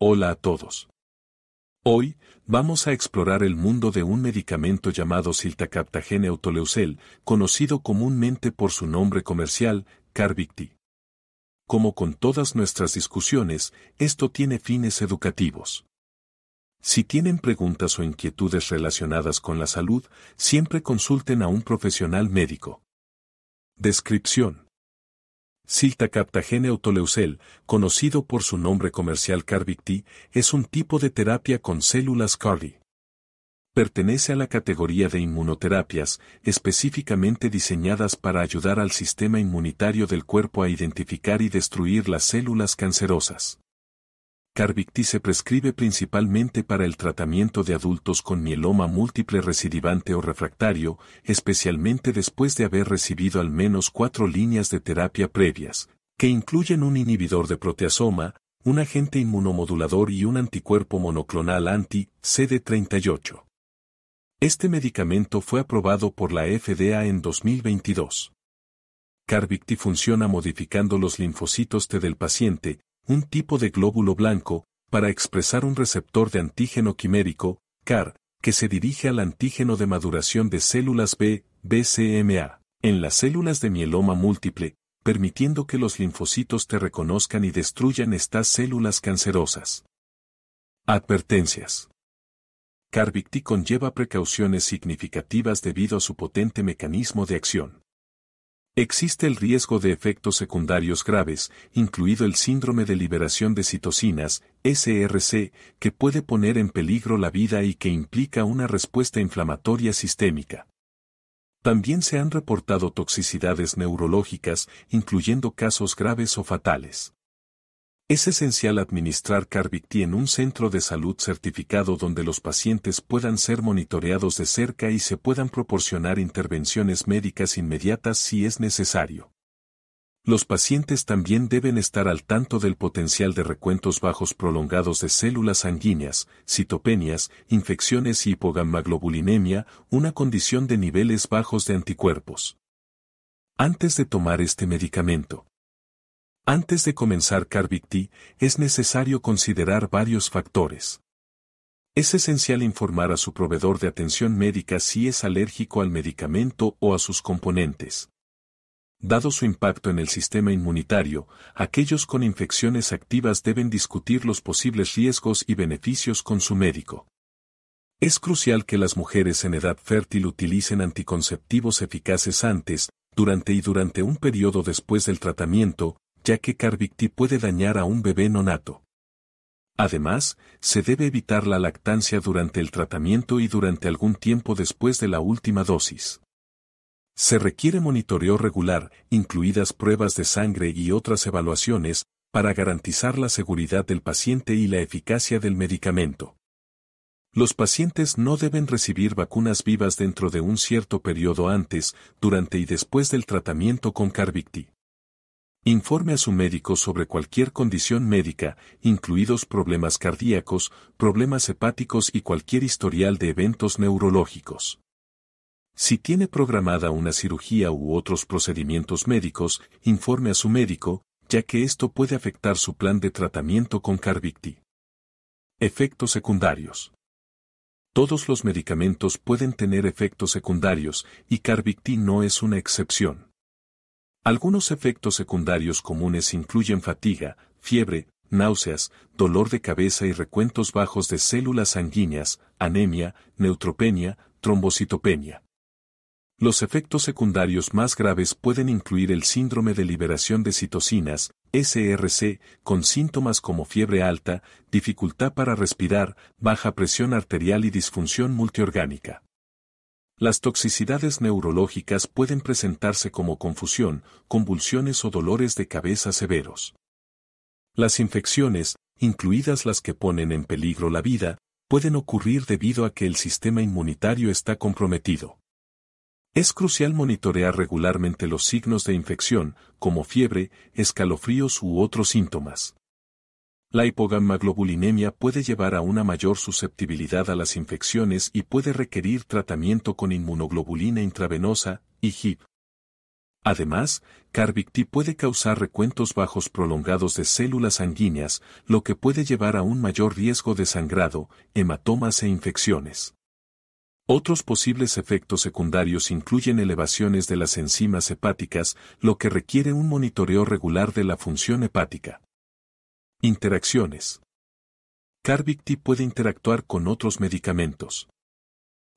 Hola a todos. Hoy, vamos a explorar el mundo de un medicamento llamado Siltacaptagene autoleucel, conocido comúnmente por su nombre comercial, Carvicti. Como con todas nuestras discusiones, esto tiene fines educativos. Si tienen preguntas o inquietudes relacionadas con la salud, siempre consulten a un profesional médico. Descripción. Silta captagene Autoleucel, conocido por su nombre comercial Carvicti, es un tipo de terapia con células CARDI. Pertenece a la categoría de inmunoterapias, específicamente diseñadas para ayudar al sistema inmunitario del cuerpo a identificar y destruir las células cancerosas. Carvicti se prescribe principalmente para el tratamiento de adultos con mieloma múltiple recidivante o refractario, especialmente después de haber recibido al menos cuatro líneas de terapia previas, que incluyen un inhibidor de proteasoma, un agente inmunomodulador y un anticuerpo monoclonal anti-CD38. Este medicamento fue aprobado por la FDA en 2022. Carvicti funciona modificando los linfocitos T del paciente, un tipo de glóbulo blanco, para expresar un receptor de antígeno quimérico, CAR, que se dirige al antígeno de maduración de células B, BCMA, en las células de mieloma múltiple, permitiendo que los linfocitos te reconozcan y destruyan estas células cancerosas. Advertencias. CARVITI conlleva precauciones significativas debido a su potente mecanismo de acción. Existe el riesgo de efectos secundarios graves, incluido el síndrome de liberación de citocinas, SRC, que puede poner en peligro la vida y que implica una respuesta inflamatoria sistémica. También se han reportado toxicidades neurológicas, incluyendo casos graves o fatales. Es esencial administrar Carbicti en un centro de salud certificado donde los pacientes puedan ser monitoreados de cerca y se puedan proporcionar intervenciones médicas inmediatas si es necesario. Los pacientes también deben estar al tanto del potencial de recuentos bajos prolongados de células sanguíneas, citopenias, infecciones y hipogammaglobulinemia, una condición de niveles bajos de anticuerpos. Antes de tomar este medicamento, antes de comenzar CARBIC-T, es necesario considerar varios factores. Es esencial informar a su proveedor de atención médica si es alérgico al medicamento o a sus componentes. Dado su impacto en el sistema inmunitario, aquellos con infecciones activas deben discutir los posibles riesgos y beneficios con su médico. Es crucial que las mujeres en edad fértil utilicen anticonceptivos eficaces antes, durante y durante un periodo después del tratamiento, ya que Carbicti puede dañar a un bebé no nato. Además, se debe evitar la lactancia durante el tratamiento y durante algún tiempo después de la última dosis. Se requiere monitoreo regular, incluidas pruebas de sangre y otras evaluaciones, para garantizar la seguridad del paciente y la eficacia del medicamento. Los pacientes no deben recibir vacunas vivas dentro de un cierto periodo antes, durante y después del tratamiento con Carvicti. Informe a su médico sobre cualquier condición médica, incluidos problemas cardíacos, problemas hepáticos y cualquier historial de eventos neurológicos. Si tiene programada una cirugía u otros procedimientos médicos, informe a su médico, ya que esto puede afectar su plan de tratamiento con Carvicti. Efectos secundarios. Todos los medicamentos pueden tener efectos secundarios, y Carvicti no es una excepción. Algunos efectos secundarios comunes incluyen fatiga, fiebre, náuseas, dolor de cabeza y recuentos bajos de células sanguíneas, anemia, neutropenia, trombocitopenia. Los efectos secundarios más graves pueden incluir el síndrome de liberación de citocinas, SRC, con síntomas como fiebre alta, dificultad para respirar, baja presión arterial y disfunción multiorgánica. Las toxicidades neurológicas pueden presentarse como confusión, convulsiones o dolores de cabeza severos. Las infecciones, incluidas las que ponen en peligro la vida, pueden ocurrir debido a que el sistema inmunitario está comprometido. Es crucial monitorear regularmente los signos de infección, como fiebre, escalofríos u otros síntomas. La hipogammaglobulinemia puede llevar a una mayor susceptibilidad a las infecciones y puede requerir tratamiento con inmunoglobulina intravenosa, IGIP. Además, Carbicti puede causar recuentos bajos prolongados de células sanguíneas, lo que puede llevar a un mayor riesgo de sangrado, hematomas e infecciones. Otros posibles efectos secundarios incluyen elevaciones de las enzimas hepáticas, lo que requiere un monitoreo regular de la función hepática. Interacciones. Carvicti puede interactuar con otros medicamentos.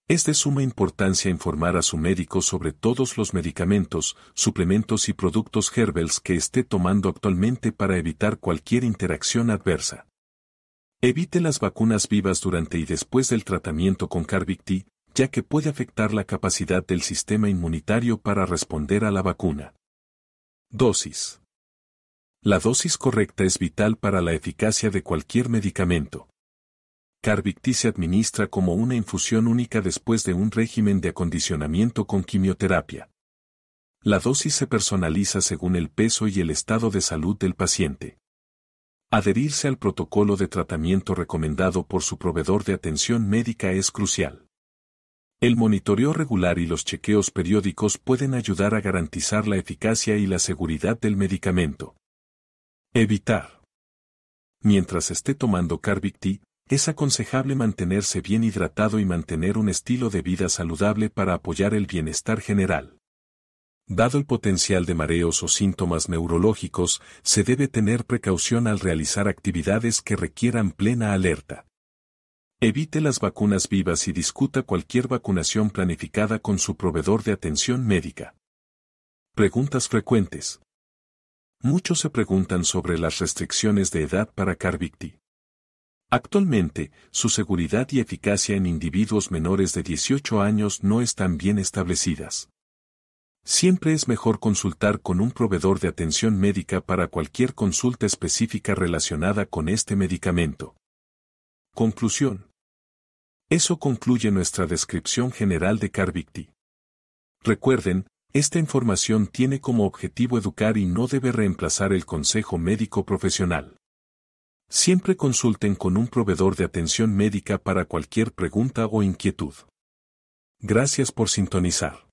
Es de suma importancia informar a su médico sobre todos los medicamentos, suplementos y productos herbels que esté tomando actualmente para evitar cualquier interacción adversa. Evite las vacunas vivas durante y después del tratamiento con Carvicti, ya que puede afectar la capacidad del sistema inmunitario para responder a la vacuna. Dosis. La dosis correcta es vital para la eficacia de cualquier medicamento. Carvicti se administra como una infusión única después de un régimen de acondicionamiento con quimioterapia. La dosis se personaliza según el peso y el estado de salud del paciente. Adherirse al protocolo de tratamiento recomendado por su proveedor de atención médica es crucial. El monitoreo regular y los chequeos periódicos pueden ayudar a garantizar la eficacia y la seguridad del medicamento. Evitar. Mientras esté tomando Carvic es aconsejable mantenerse bien hidratado y mantener un estilo de vida saludable para apoyar el bienestar general. Dado el potencial de mareos o síntomas neurológicos, se debe tener precaución al realizar actividades que requieran plena alerta. Evite las vacunas vivas y discuta cualquier vacunación planificada con su proveedor de atención médica. Preguntas frecuentes. Muchos se preguntan sobre las restricciones de edad para Carvicti. Actualmente, su seguridad y eficacia en individuos menores de 18 años no están bien establecidas. Siempre es mejor consultar con un proveedor de atención médica para cualquier consulta específica relacionada con este medicamento. Conclusión. Eso concluye nuestra descripción general de Carvicti. Recuerden, esta información tiene como objetivo educar y no debe reemplazar el consejo médico profesional. Siempre consulten con un proveedor de atención médica para cualquier pregunta o inquietud. Gracias por sintonizar.